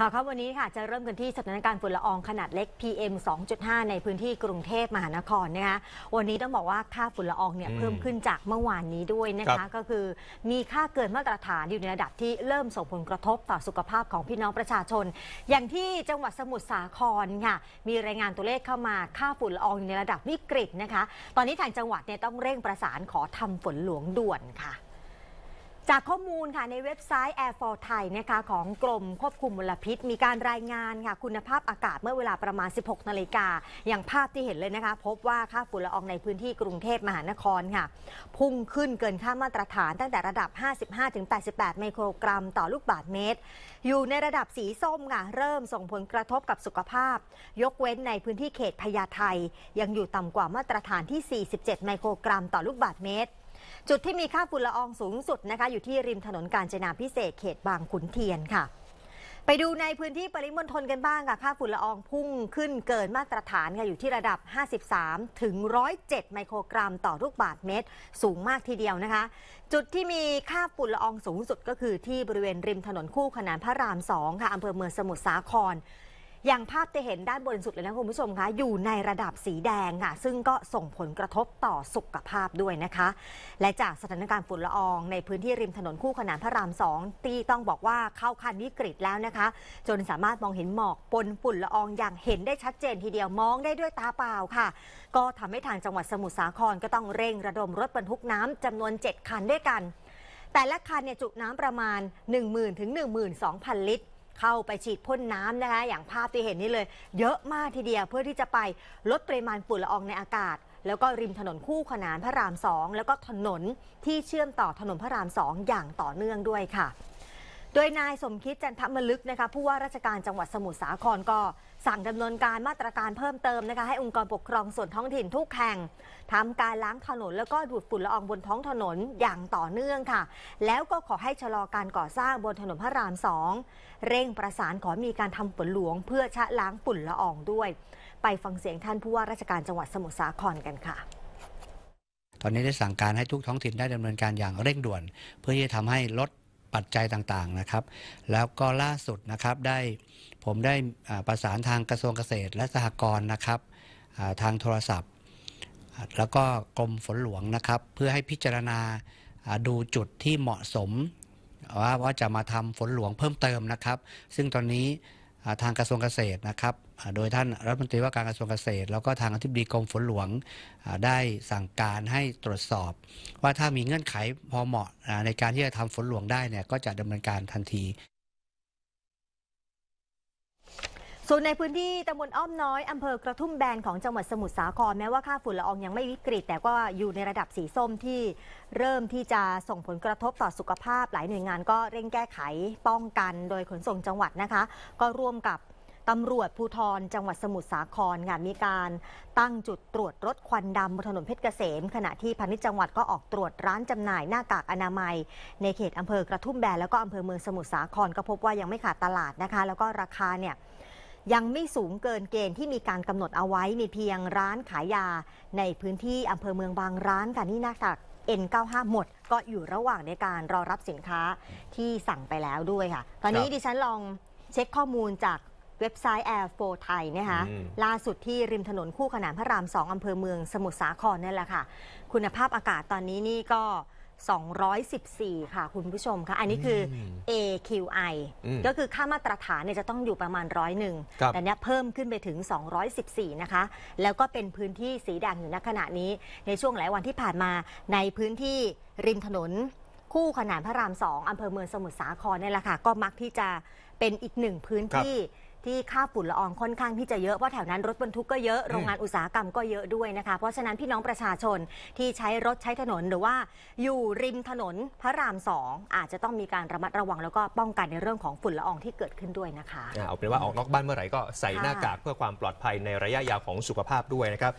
ข่าวครับวันนี้ค่ะจะเริ่มกันที่สถานการณ์ฝุ่นละอองขนาดเล็ก PM 2.5 ในพื้นที่กรุงเทพมหานครนะคะวันนี้ต้องบอกว่าค่าฝุ่นละอองเนี่ยเพิ่มขึ้นจากเมื่อวานนี้ด้วยนะคะก็คือมีค่าเกินมาตรฐานอยู่ในระดับที่เริ่มส่งผลกระทบต่อสุขภาพของพี่น้องประชาชน อย่างที่จังหวัดสมุทรสาครค่ะ มีรายงานตัวเลขเข้ามาค่าฝุ่นละอองอยู่ในระดับวิกฤตนะคะตอนนี้ทางจังหวัดเนี่ยต้องเร่งประสานขอทำฝนหลวงด่วนค่ะจากข้อมูลค่ะในเว็บไซต์ Air for ไทย i นะคะของกรมควบคุมมลพิษ มีการรายงานค่ะคุณภาพอากาศเมื่อเวลาประมาณ 16นาฬิกาอย่างภาพที่เห็นเลยนะคะพบว่าค่าฝุ่นละอองในพื้นที่กรุงเทพมหานครค่ะพุ่งขึ้นเกินค่ามาตรฐานตั้งแต่ระดับ 55-88 ไมโครกรัมต่อลูกบาศก์เมตร อยู่ในระดับสีส้มค่ะเริ่มส่งผลกระทบกับสุขภาพ ยกเว้นในพื้นที่เขตพญาไทยังอยู่ต่ำกว่ามาตรฐานที่ 47 ไมโครกรัมต่อลูกบาศก์เมตรจุดที่มีค่าฝุ่นละอองสูงสุดนะคะอยู่ที่ริมถนนกาญจนาพิเศษเขตบางขุนเทียนค่ะ ไปดูในพื้นที่ปริมณฑลกันบ้างค่ะค่าฝุ่นละอองพุ่งขึ้นเกินมาตรฐานค่ะอยู่ที่ระดับ 53ถึง 107ไมโครกรัมต่อลูกบาทเมตร สูงมากทีเดียวนะคะ จุดที่มีค่าฝุ่นละอองสูงสุดก็คือที่บริเวณริมถนนคู่ขนานพระราม2ค่ะอำเภอเมืองสมุทรสาครอย่างภาพที่เห็นด้านบนสุดเลยนะคุณผู้ชมคะอยู่ในระดับสีแดงค่ะ ซึ่งก็ส่งผลกระทบต่อสุขภาพด้วยนะคะ และจากสถานการณ์ฝุ่นละออง ในพื้นที่ริมถนนคู่ขนานพระรามสองตีต้องบอกว่าเข้าคันวิกฤตแล้วนะคะ จนสามารถมองเห็นหมอกปนฝุ่นละอองอย่างเห็นได้ชัดเจนทีเดียวมองได้ด้วยตาเปล่าค่ะ ก็ทำให้ทางจังหวัดสมุทรสาคร ก็ต้องเร่งระดมรถบรรทุกน้ำ จำนวน 7 คันด้วยกัน แต่ละคันเนี่ยจุน้ำประมาณ1 0,000ถึง12,000ลิตรเข้าไปฉีดพ่นน้ำนะคะอย่างภาพที่เห็นนี่เลย เยอะมากทีเดียว เพื่อที่จะไปลดปริมาณฝุ่นละอองในอากาศ แล้วก็ริมถนนคู่ขนานพระรามสองแล้วก็ถนนที่เชื่อมต่อถนนพระรามสองอย่างต่อเนื่องด้วยค่ะโดยนายสมคิดจันทมลึกนะคะผู้ว่าราชการจังหวัดสมุทรสาครก็ สั่งดำเนินการมาตรการเพิ่มเติมนะคะให้องค์กรปกครองส่วนท้องถิ่นทุกแห่งทำการล้างถนนแล้วก็ดูดฝุ่นละอองบนท้องถนนอย่างต่อเนื่องค่ะ แล้วก็ขอให้ชะลอการก่อสร้างบนถนนพระรามสองเร่งประสานขอมีการทำฝนหลวง เพื่อชะล้างฝุ่นละอองด้วย ไปฟังเสียงท่านผู้ว่าราชการจังหวัดสมุทรสาครกันค่ะ ตอนนี้ได้สั่งการให้ทุกท้องถิ่นได้ดำเนินการอย่างเร่งด่วนเพื่อที่จะทำให้ลดปัจจัยต่างๆนะครับ แล้วก็ล่าสุดนะครับ ได้ผมได้ประสานทางกระทรวงเกษตรและสหกรณ์นะครับทางโทรศัพท์ แล้วก็กรมฝนหลวงนะครับ เพื่อให้พิจารณาดูจุดที่เหมาะสมว่าจะมาทำฝนหลวงเพิ่มเติมนะครับ ซึ่งตอนนี้ทางกระทรวงเกษตรนะครับโดยท่านรัฐมนตรีว่าการกระทรวงเกษตร แล้วก็ทางอธิบดีกรมฝนหลวงได้สั่งการให้ตรวจสอบ ว่าถ้ามีเงื่อนไขพอเหมาะในการที่จะทำฝนหลวงได้เนี่ยก็จะดำเนินการทันที ส่วนในพื้นที่ตำบลอ้อมน้อยอำเภอกระทุ่มแบนของจังหวัดสมุทรสาคร แม้ว่าค่าฝุ่นละอองยังไม่วิกฤต แต่ก็อยู่ในระดับสีส้มที่เริ่มที่จะส่งผลกระทบต่อสุขภาพ หลายหน่วยงานก็เร่งแก้ไขป้องกัน โดยขนส่งจังหวัดนะคะก็ร่วมกับตำรวจภูธรจังหวัดสมุทรสาคร งานมีการตั้งจุดตรวจรถควันดำบนถนนเพชรเกษมขณะที่พาณิชย์จังหวัดก็ออกตรวจร้านจำหน่ายหน้ากากอนามัย ในเขตอำเภอกระทุ่มแบนแล้วก็อำเภอเมืองสมุทรสาครก็พบว่ายังไม่ขาดตลาดนะคะ แล้วก็ราคาเนี่ยยังไม่สูงเกินเกณฑ์ที่มีการกำหนดเอาไว้มีเพียงร้านขายยาในพื้นที่อำเภอเมืองบางร้านค่ะนี่หน้ากาก N95 หมด ก็อยู่ระหว่างในการรอรับสินค้าที่สั่งไปแล้วด้วยค่ะ ตอนนี้ดิฉันลองเช็คข้อมูลจากเว็บไซต์แอร์โฟไทยนะคะล่าสุดที่ริมถนนคู่ขนานพระรามสองอำเภอเมืองสมุทรสาครนี่แหละค่ะคุณภาพอากาศตอนนี้นี่ก็ 214 ค่ะคุณผู้ชมค่ะอันนี้คือ AQI ก็คือค่ามาตรฐานเนี่ยจะต้องอยู่ประมาณร้อยหนึ่งแต่เนี้ยเพิ่มขึ้นไปถึง 214 นะคะ แล้วก็เป็นพื้นที่สีแดงอยู่ณขณะนี้ในช่วงหลายวันที่ผ่านมาในพื้นที่ริมถนนคู่ขนานพระรามสองอำเภอเมืองสมุทรสาครนี่แหละค่ะก็มักที่จะเป็นอีกหนึ่งพื้นที่ที่ค่าฝุ่นละอองค่อนข้างที่จะเยอะเพราะแถวนั้นรถบรรทุกก็เยอะโรงงานอุตสาหกรรมก็เยอะด้วยนะคะเพราะฉะนั้นพี่น้องประชาชนที่ใช้รถใช้ถนนหรือว่าอยู่ริมถนนพระรามสองอาจจะต้องมีการระมัดระวัง แล้วก็ป้องกันในเรื่องของฝุ่นละอองที่เกิดขึ้นด้วยนะคะเอาเป็นว่าออกนอกบ้านเมื่อไหร่ก็ใส่หน้ากากเพื่อความปลอดภัยในระยะยาวของสุขภาพด้วยนะครับ